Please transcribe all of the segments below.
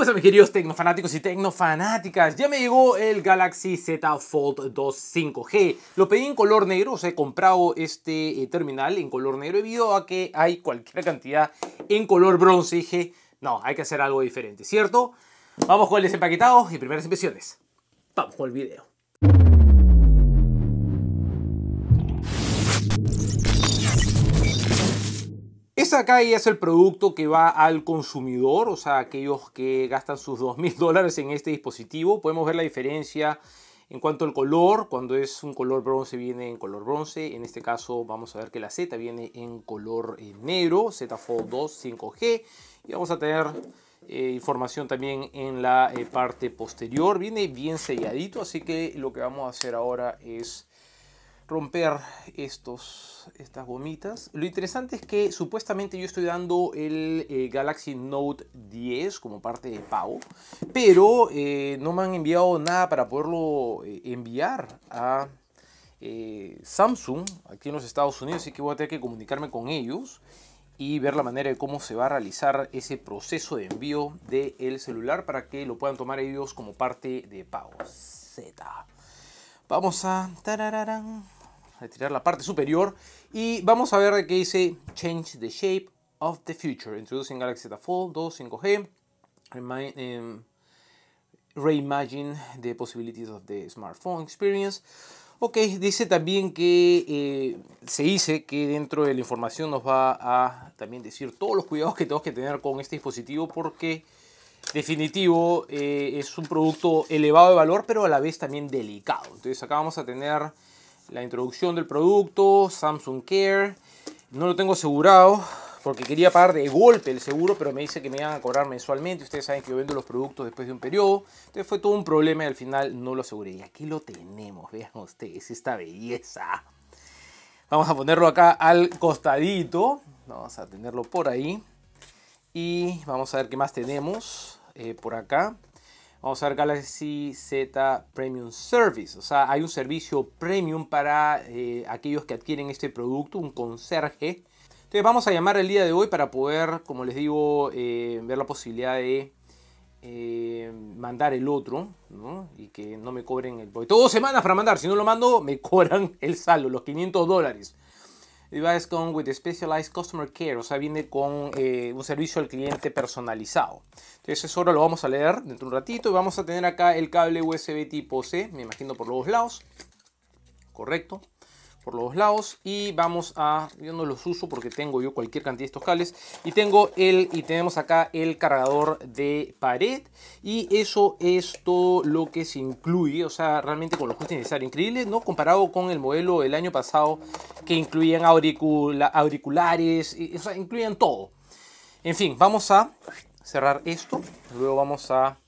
Hola, pues, mis queridos tecnofanáticos y tecnofanáticas, ya me llegó el Galaxy Z Fold 2 5G. Lo pedí en color negro, o sea, he comprado este eh, terminal en color negro debido a que hay cualquier cantidad en color bronce. dije, no, hay que hacer algo diferente, ¿cierto? Vamos con el desempaquetado y primeras impresiones. Vamos con el video. Acá y es el producto que va al consumidor, o sea, aquellos que gastan sus 2.000 dólares en este dispositivo. Podemos ver la diferencia en cuanto al color, cuando es un color bronce viene en color bronce. En este caso vamos a ver que la Z viene en color eh, negro, Z Fold 2 5G. Y vamos a tener eh, información también en la eh, parte posterior. Viene bien selladito, así que lo que vamos a hacer ahora es romper estos, estas gomitas. Lo interesante es que supuestamente yo estoy dando el eh, Galaxy Note 10 como parte de pago, pero eh, no me han enviado nada para poderlo eh, enviar a Samsung aquí en los Estados Unidos, así que voy a tener que comunicarme con ellos y ver la manera de cómo se va a realizar ese proceso de envío del celular para que lo puedan tomar ellos como parte de pago. Z. Vamos a tirar la parte superior y vamos a ver qué dice Change the shape of the future, introducing Galaxy Z Fold 2 5G, em, reimagine the possibilities of the smartphone experience. Ok, dice también que eh, se dice que dentro de la información nos va a también decir todos los cuidados que tenemos que tener con este dispositivo porque definitivo eh, es un producto elevado de valor pero a la vez también delicado. Entonces acá vamos a tener la introducción del producto, Samsung Care. No lo tengo asegurado porque quería pagar de golpe el seguro, pero me dice que me iban a cobrar mensualmente. Ustedes saben que yo vendo los productos después de un periodo. Entonces fue todo un problema y al final no lo aseguré. Y aquí lo tenemos, vean ustedes, esta belleza. Vamos a ponerlo acá al costadito. Vamos a tenerlo por ahí. Y vamos a ver qué más tenemos eh, por acá. Vamos a ver Galaxy Z Premium Service. O sea, hay un servicio premium para eh, aquellos que adquieren este producto, un conserje. Entonces vamos a llamar el día de hoy para poder, como les digo, eh, ver la posibilidad de eh, mandar el otro y que no me cobren el Todo dos semanas para mandar, si no lo mando me cobran el saldo, los 500 dólares. Device Con with Specialized Customer Care, o sea, viene con eh, un servicio al cliente personalizado. Entonces, eso ahora lo vamos a leer dentro de un ratito y vamos a tener acá el cable USB tipo C, me imagino por los dos lados, correcto por los lados y vamos a yo no los uso porque tengo yo cualquier cantidad de estos cables y tengo el y tenemos acá el cargador de pared y eso es todo lo que se incluye o sea realmente con lo costes y increíbles increíble no comparado con el modelo del año pasado que incluían auriculares o sea incluían todo en fin vamos a cerrar esto luego vamos a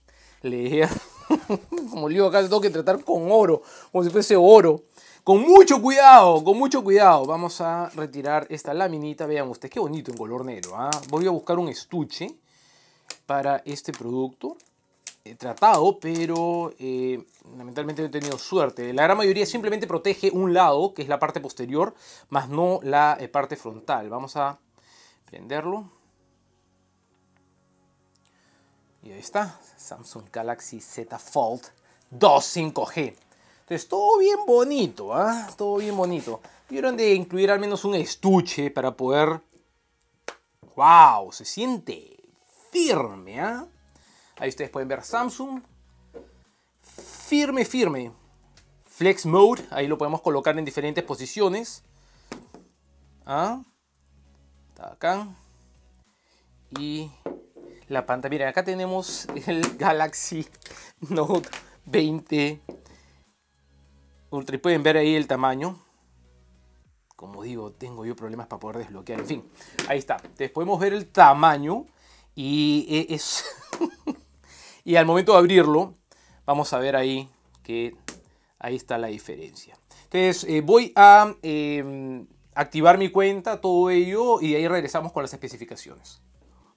leer Como digo, acá, tengo que tratar con oro, como si fuese oro. Con mucho cuidado, con mucho cuidado. Vamos a retirar esta laminita. Vean ustedes, qué bonito en color negro. ¿ah? Voy a buscar un estuche para este producto He tratado, pero eh, lamentablemente no he tenido suerte. La gran mayoría simplemente protege un lado, que es la parte posterior, más no la eh, parte frontal. Vamos a prenderlo. Y ahí está, Samsung Galaxy Z Fold 2 5G. Entonces, todo bien bonito, ¿ah? Todo bien bonito. Vieron de incluir al menos un estuche para poder... ¡Wow! Se siente firme, ¿ah? Ahí ustedes pueden ver Samsung. Firme, firme. Flex Mode, ahí lo podemos colocar en diferentes posiciones. ¿Ah? Está acá. Y la pantalla. Mira, acá tenemos el Galaxy Note 20 Ultra. Y pueden ver ahí el tamaño. Como digo, tengo yo problemas para poder desbloquear. En fin, ahí está. Entonces podemos ver el tamaño. Y eh, es... y al momento de abrirlo, vamos a ver ahí que ahí está la diferencia. Entonces eh, voy a em, activar mi cuenta, todo ello, y ahí regresamos con las especificaciones.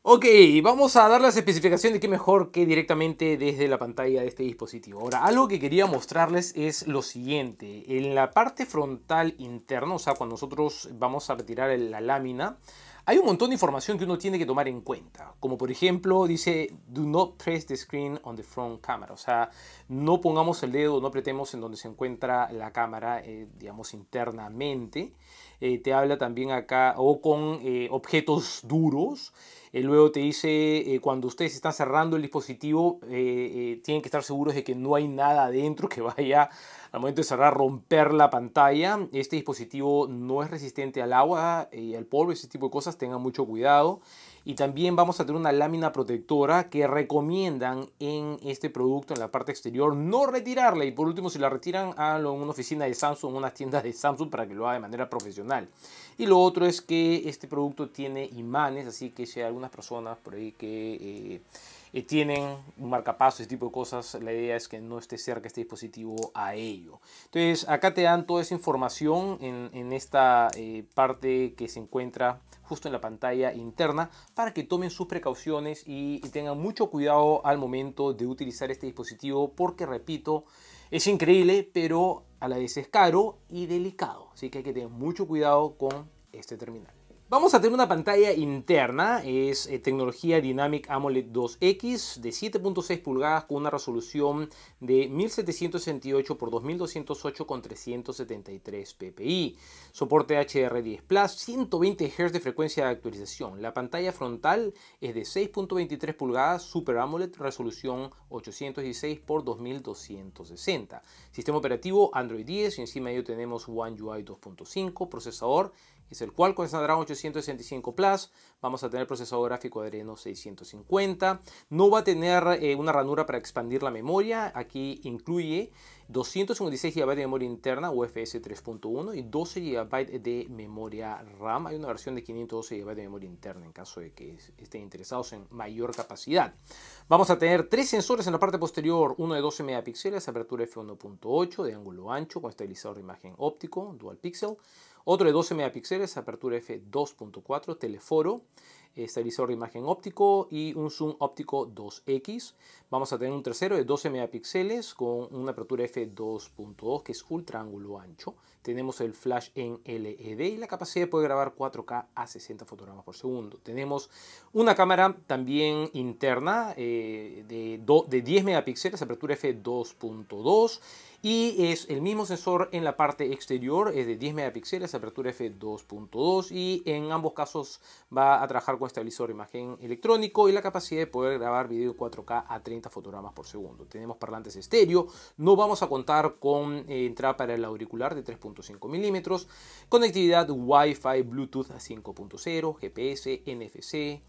Ok, vamos a dar las especificaciones de qué mejor que directamente desde la pantalla de este dispositivo. Ahora, algo que quería mostrarles es lo siguiente. En la parte frontal interna, o sea, cuando nosotros vamos a retirar la lámina, hay un montón de información que uno tiene que tomar en cuenta, como por ejemplo dice do not press the screen on the front camera, o sea, no pongamos el dedo, no apretemos en donde se encuentra la cámara, eh, digamos, internamente. Eh, te habla también acá, o con eh, objetos duros. Eh, luego te dice, eh, cuando ustedes están cerrando el dispositivo, eh, tienen que estar seguros de que no hay nada adentro que vaya al momento de cerrar romper la pantalla. Este dispositivo no es resistente al agua y al polvo, ese tipo de cosas, tengan mucho cuidado y también vamos a tener una lámina protectora que recomiendan en este producto en la parte exterior no retirarla y por último si la retiran háganlo en una oficina de Samsung, en una tienda de Samsung para que lo haga de manera profesional. Y lo otro es que este producto tiene imanes, así que si hay algunas personas por ahí que... Eh, eh, tienen un marcapaso, ese tipo de cosas, la idea es que no esté cerca este dispositivo a ello. Entonces, acá te dan toda esa información en, esta eh, parte que se encuentra justo en la pantalla interna para que tomen sus precauciones y, tengan mucho cuidado al momento de utilizar este dispositivo porque, repito, es increíble, pero a la vez es caro y delicado. Así que hay que tener mucho cuidado con este terminal. Vamos a tener una pantalla interna, es eh, tecnología Dynamic AMOLED 2X de 7.6 pulgadas con una resolución de 1768 x 2208 con 373 ppi, soporte HDR10 Plus, 120 Hz de frecuencia de actualización. La pantalla frontal es de 6.23 pulgadas Super AMOLED resolución 816 x 2260. Sistema operativo Android 10 y encima de ello tenemos One UI 2.5, procesador es el Qualcomm Snapdragon 865 Plus. Vamos a tener procesador gráfico Adreno 650. No va a tener eh, una ranura para expandir la memoria. Aquí incluye 256 GB de memoria interna UFS 3.1 y 12 GB de memoria RAM. Hay una versión de 512 GB de memoria interna en caso de que estén interesados en mayor capacidad. Vamos a tener tres sensores en la parte posterior, uno de 12 megapíxeles, apertura f1.8 de ángulo ancho con estabilizador de imagen óptico, dual pixel, otro de 12 megapíxeles, apertura f2.4, teleforo, estabilizador de imagen óptico y un zoom óptico 2X. Vamos a tener un tercero de 12 megapíxeles con una apertura f2.2 que es ultra ángulo ancho. Tenemos el flash en LED y la capacidad de poder grabar 4K a 60 fotogramas por segundo. Tenemos una cámara también interna eh, de, de 10 megapíxeles, apertura f2.2 y es el mismo sensor en la parte exterior, es de 10 megapíxeles, apertura f2.2 y en ambos casos va a trabajar con estabilizador de imagen electrónico y la capacidad de poder grabar video 4K a 30 fotogramas por segundo. Tenemos parlantes estéreo, no vamos a contar con eh, entrada para el auricular de 3.5 milímetros, conectividad Wi-Fi, Bluetooth a 5.0, GPS, NFC,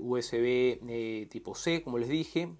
USB tipo C, como les dije,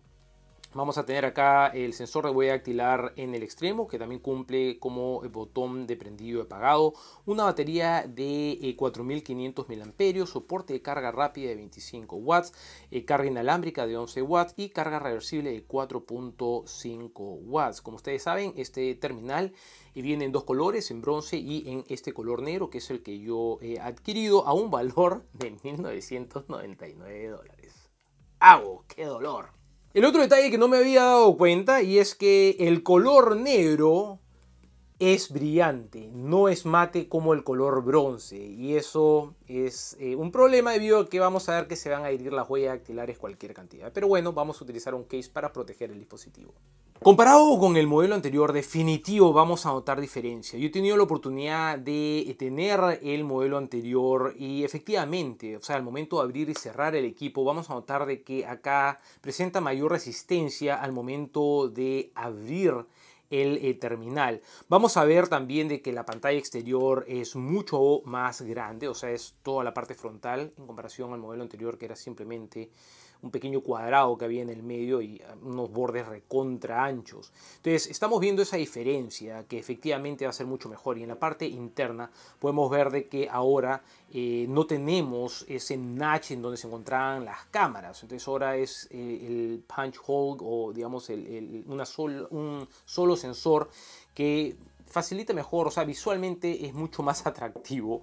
Vamos a tener acá el sensor de huella dactilar en el extremo que también cumple como eh, botón de prendido y apagado. Una batería de 4500 eh, mAh, soporte de carga rápida de 25 watts, eh, carga inalámbrica de 11 watts y carga reversible de 4.5 watts. Como ustedes saben, este terminal viene en dos colores, en bronce y en este color negro que es el que yo he adquirido a un valor de 1999 dólares. ¡Au! ¡Qué dolor! El otro detalle que no me había dado cuenta y es que el color negro es brillante, no es mate como el color bronce y eso es eh, un problema debido a que vamos a ver que se van a herir las huellas dactilares cualquier cantidad. Pero bueno, vamos a utilizar un case para proteger el dispositivo. Comparado con el modelo anterior, definitivo vamos a notar diferencia. Yo he tenido la oportunidad de tener el modelo anterior y efectivamente, o sea, al momento de abrir y cerrar el equipo, vamos a notar de que acá presenta mayor resistencia al momento de abrir el, eh, terminal. Vamos a ver también de que la pantalla exterior es mucho más grande, o sea, es toda la parte frontal en comparación al modelo anterior que era simplemente un pequeño cuadrado que había en el medio y ah, unos bordes recontra anchos. Entonces estamos viendo esa diferencia que efectivamente va a ser mucho mejor y en la parte interna podemos ver de que ahora eh, no tenemos ese notch en donde se encontraban las cámaras. Entonces ahora es eh, el punch hole o digamos un solo sensor que facilita mejor, o sea, visualmente es mucho más atractivo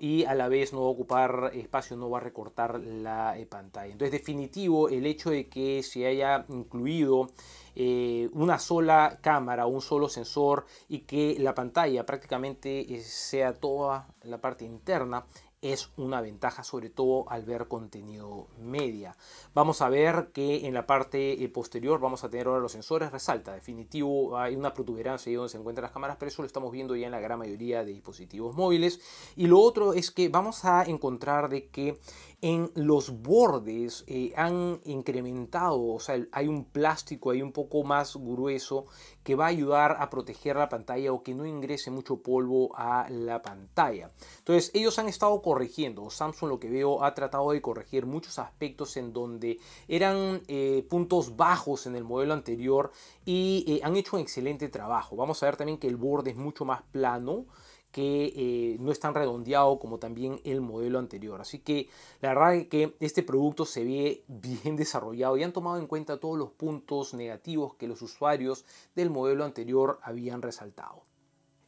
y a la vez no va a ocupar espacio, no va a recortar la eh, pantalla. Entonces, definitivo, el hecho de que se haya incluido eh, una sola cámara, un solo sensor y que la pantalla prácticamente eh, sea toda la parte interna es una ventaja, sobre todo al ver contenido media. Vamos a ver que en la parte eh, posterior vamos a tener ahora los sensores, resalta, definitivo, hay una protuberancia ahí donde se encuentran las cámaras, pero eso lo estamos viendo ya en la gran mayoría de dispositivos móviles. Y lo otro es que vamos a encontrar de que en los bordes eh, han incrementado, o sea, hay un plástico ahí un poco más grueso que va a ayudar a proteger la pantalla o que no ingrese mucho polvo a la pantalla. Entonces, ellos han estado corrigiendo, Samsung lo que veo ha tratado de corregir muchos aspectos en donde eran eh, puntos bajos en el modelo anterior y eh, han hecho un excelente trabajo. Vamos a ver también que el borde es mucho más plano que eh, no es tan redondeado como también el modelo anterior. Así que la verdad es que este producto se ve bien desarrollado y han tomado en cuenta todos los puntos negativos que los usuarios del modelo anterior habían resaltado.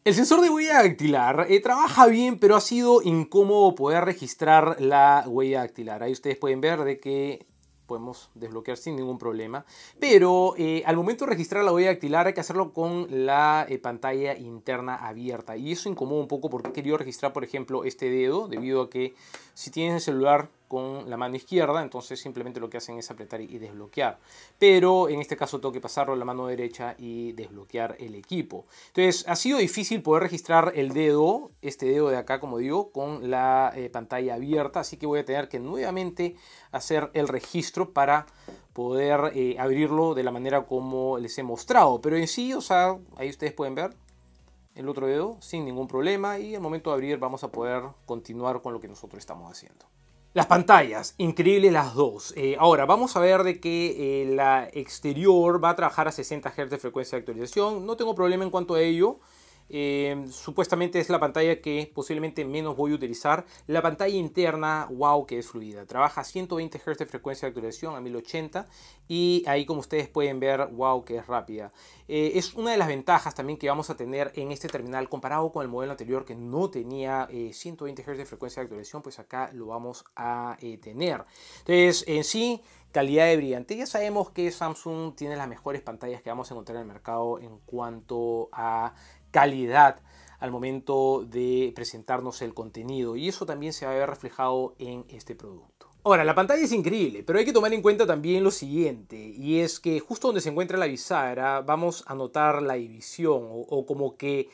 El sensor de huella dactilar eh, trabaja bien, pero ha sido incómodo poder registrar la huella dactilar. Ahí ustedes pueden ver de que podemos desbloquear sin ningún problema. Pero eh, al momento de registrar la huella dactilar hay que hacerlo con la eh, pantalla interna abierta. Y eso incomoda un poco porque he querido registrar, por ejemplo, este dedo, debido a que si tienes el celular con la mano izquierda, entonces simplemente lo que hacen es apretar y desbloquear. Pero en este caso tengo que pasarlo a la mano derecha y desbloquear el equipo. Entonces ha sido difícil poder registrar el dedo, este dedo de acá como digo, con la eh, pantalla abierta, así que voy a tener que nuevamente hacer el registro para poder eh, abrirlo de la manera como les he mostrado. Pero en sí, o sea, ahí ustedes pueden ver el otro dedo sin ningún problema y al momento de abrir vamos a poder continuar con lo que nosotros estamos haciendo. Las pantallas, increíbles las dos. Eh, ahora, vamos a ver de que eh, la exterior va a trabajar a 60 Hz de frecuencia de actualización. No tengo problema en cuanto a ello. Em, supuestamente es la pantalla que posiblemente menos voy a utilizar. La pantalla interna, wow, que es fluida. Trabaja a 120 Hz de frecuencia de actualización a 1080 y ahí como ustedes pueden ver, wow, que es rápida. Eh, es una de las ventajas también que vamos a tener en este terminal comparado con el modelo anterior que no tenía 120 eh, Hz de frecuencia de actualización, pues acá lo vamos a eh, tener. Entonces, en sí calidad de brillante. Ya sabemos que Samsung tiene las mejores pantallas que vamos a encontrar en el mercado en cuanto a calidad al momento de presentarnos el contenido y eso también se va a ver reflejado en este producto. Ahora, la pantalla es increíble, pero hay que tomar en cuenta también lo siguiente, y es que justo donde se encuentra la bisagra vamos a notar la división o, como que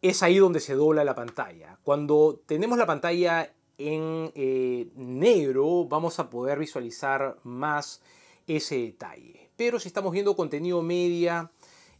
es ahí donde se dobla la pantalla. Cuando tenemos la pantalla en eh, negro vamos a poder visualizar más ese detalle. Pero si estamos viendo contenido media,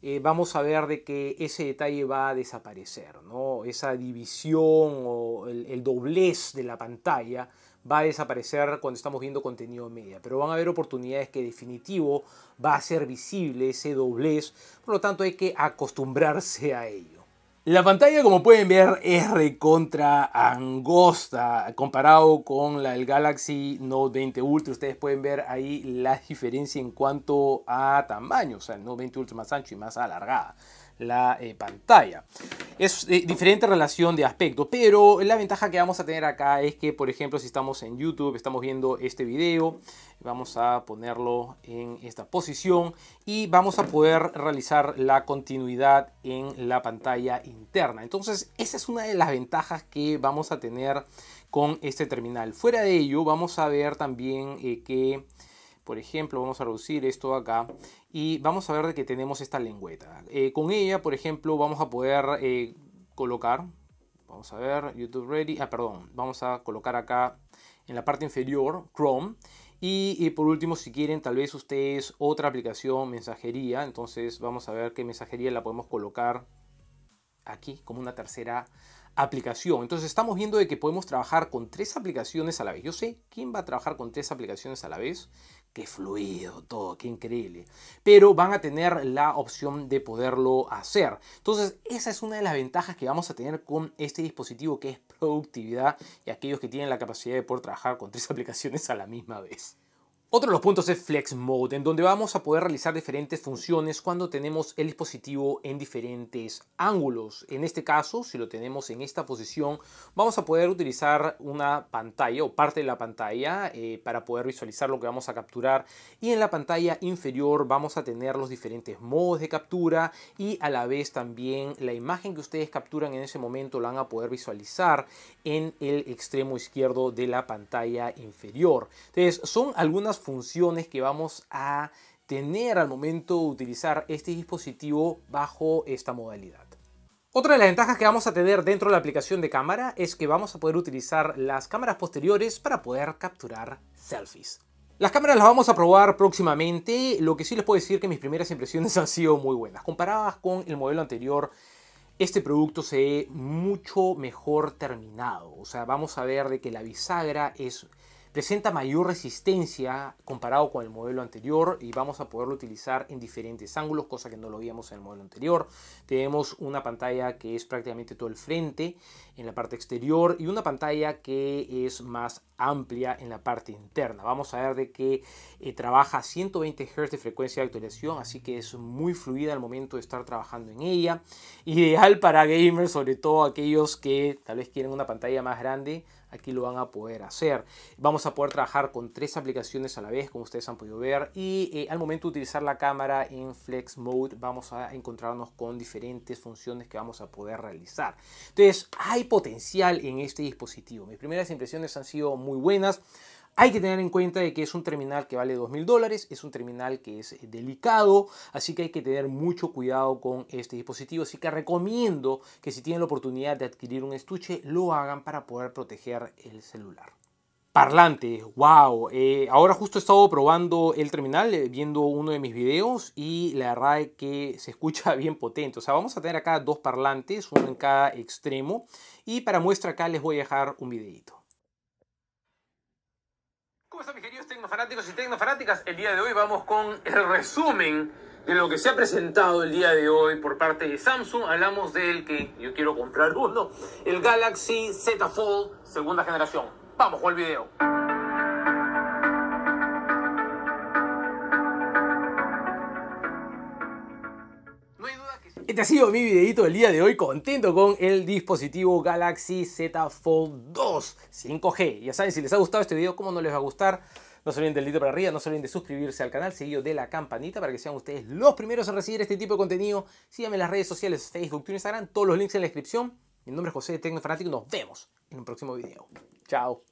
eh, vamos a ver de que ese detalle va a desaparecer, ¿no? Esa división o el, el doblez de la pantalla va a desaparecer cuando estamos viendo contenido media, pero van a haber oportunidades que definitivo va a ser visible ese doblez, por lo tanto hay que acostumbrarse a ello. La pantalla, como pueden ver, es recontra angosta comparado con la del Galaxy Note 20 Ultra. Ustedes pueden ver ahí la diferencia en cuanto a tamaño. O sea, el Note 20 Ultra más ancho y más alargada la eh, pantalla. Es eh, diferente relación de aspecto, pero la ventaja que vamos a tener acá es que, por ejemplo, si estamos en YouTube, estamos viendo este video, vamos a ponerlo en esta posición y vamos a poder realizar la continuidad en la pantalla interna. Entonces, esa es una de las ventajas que vamos a tener con este terminal. Fuera de ello, vamos a ver también eh, que por ejemplo, vamos a reducir esto acá y vamos a ver de que tenemos esta lengüeta. Eh, con ella, por ejemplo, vamos a poder eh, colocar, vamos a ver, YouTube Ready, ah, perdón, vamos a colocar acá en la parte inferior Chrome. Y, y, por último, si quieren, tal vez ustedes otra aplicación, mensajería. Entonces vamos a ver qué mensajería la podemos colocar aquí como una tercera aplicación. Entonces estamos viendo de que podemos trabajar con tres aplicaciones a la vez. Yo sé quién va a trabajar con tres aplicaciones a la vez. Qué fluido todo, qué increíble. Pero van a tener la opción de poderlo hacer. Entonces esa es una de las ventajas que vamos a tener con este dispositivo que es productividad y aquellos que tienen la capacidad de poder trabajar con tres aplicaciones a la misma vez. Otro de los puntos es Flex Mode, en donde vamos a poder realizar diferentes funciones cuando tenemos el dispositivo en diferentes ángulos. En este caso, si lo tenemos en esta posición, vamos a poder utilizar una pantalla o parte de la pantalla eh, para poder visualizar lo que vamos a capturar. Y en la pantalla inferior vamos a tener los diferentes modos de captura y a la vez también la imagen que ustedes capturan en ese momento la van a poder visualizar en el extremo izquierdo de la pantalla inferior. Entonces, son algunas funciones que vamos a tener al momento de utilizar este dispositivo bajo esta modalidad. Otra de las ventajas que vamos a tener dentro de la aplicación de cámara es que vamos a poder utilizar las cámaras posteriores para poder capturar selfies. Las cámaras las vamos a probar próximamente, lo que sí les puedo decir que mis primeras impresiones han sido muy buenas. Comparadas con el modelo anterior, este producto se ve mucho mejor terminado. O sea, vamos a ver de que la bisagra es presenta mayor resistencia comparado con el modelo anterior y vamos a poderlo utilizar en diferentes ángulos, cosa que no lo veíamos en el modelo anterior. Tenemos una pantalla que es prácticamente todo el frente en la parte exterior y una pantalla que es más amplia en la parte interna. Vamos a ver de que eh, trabaja 120 Hz de frecuencia de actualización, así que es muy fluida al momento de estar trabajando en ella. Ideal para gamers, sobre todo aquellos que tal vez quieren una pantalla más grande, aquí lo van a poder hacer. Vamos a poder trabajar con tres aplicaciones a la vez, como ustedes han podido ver, y eh, al momento de utilizar la cámara en Flex Mode vamos a encontrarnos con diferentes funciones que vamos a poder realizar. Entonces, hay potencial en este dispositivo. Mis primeras impresiones han sido muy buenas. Hay que tener en cuenta de que es un terminal que vale 2.000 dólares, es un terminal que es eh, delicado, así que hay que tener mucho cuidado con este dispositivo. Así que recomiendo que si tienen la oportunidad de adquirir un estuche, lo hagan para poder proteger el celular parlante, wow. Eh, ahora justo he estado probando el terminal, eh, viendo uno de mis videos y la verdad es que se escucha bien potente. O sea, vamos a tener acá dos parlantes, uno en cada extremo. Y para muestra acá les voy a dejar un videito. ¿Cómo están mis queridos tecnofanáticos y tecnofanáticas? El día de hoy vamos con el resumen de lo que se ha presentado el día de hoy por parte de Samsung. Hablamos del que yo quiero comprar uno, el Galaxy Z Fold segunda generación. Vamos con el video. Este ha sido mi videito del día de hoy, contento con el dispositivo Galaxy Z Fold 2 5G. Ya saben, si les ha gustado este video, ¿cómo no les va a gustar? No se olviden del dedito para arriba, no se olviden de suscribirse al canal, seguido de la campanita para que sean ustedes los primeros en recibir este tipo de contenido. Síganme en las redes sociales, Facebook, Twitter, Instagram, todos los links en la descripción. Mi nombre es José de Fanático y nos vemos en un próximo video. Chao.